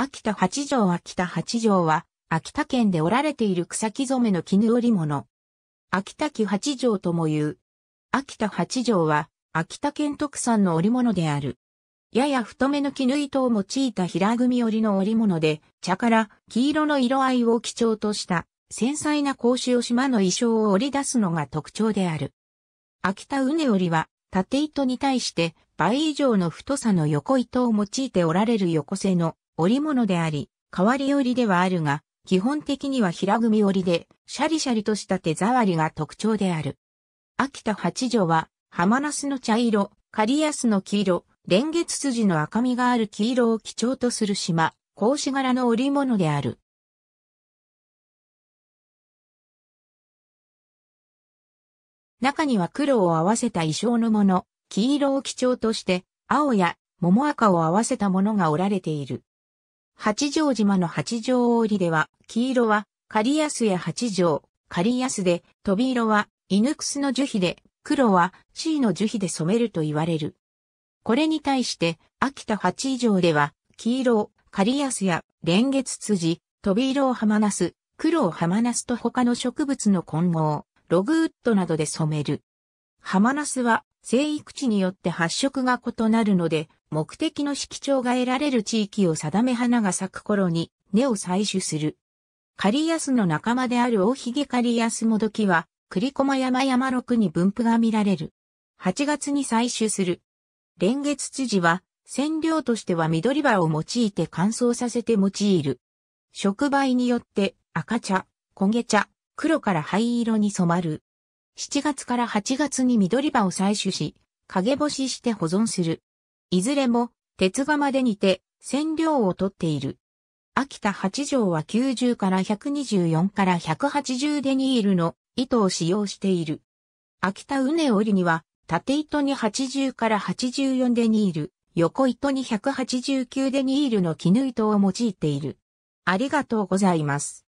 秋田八条秋田八条は、秋田県で織られている草木染めの絹織物。秋田木八条とも言う。秋田八条は、秋田県特産の織物である。やや太めの絹糸を用いた平組織の織物で、茶から黄色の色合いを基調とした繊細な格子を島の衣装を織り出すのが特徴である。秋田うね織は、縦糸に対して倍以上の太さの横糸を用いて織られる横瀬の織物であり、変わり織りではあるが、基本的には平組織で、シャリシャリとした手触りが特徴である。秋田八女は、浜ナスの茶色、カリアスの黄色、蓮月筋の赤みがある黄色を基調とする島、格子柄の織物である。中には黒を合わせた衣装のもの、黄色を基調として、青や桃赤を合わせたものが織られている。八丈島の八丈織では、黄色は、刈安や八丈、刈安で、飛び色は、犬楠の樹皮で、黒は、C の樹皮で染めると言われる。これに対して、秋田八丈では、黄色、を、刈安や、蓮月辻、飛び色をまなす、黒をまなすと他の植物の混合、ログウッドなどで染める。ハマナスは生育地によって発色が異なるので、目的の色調が得られる地域を定め花が咲く頃に根を採取する。カリヤスの仲間であるオヒゲカリヤスモドキは、栗駒山山六に分布が見られる。8月に採取する。連月知事は、染料としては緑葉を用いて乾燥させて用いる。触媒によって赤茶、焦げ茶、黒から灰色に染まる。7月から8月に緑葉を採取し、陰干しして保存する。いずれも、鉄釜で煮て、染料を取っている。秋田八条は90から124から180デニールの糸を使用している。秋田うね織りには、縦糸に80から84デニール、横糸に189デニールの絹糸を用いている。ありがとうございます。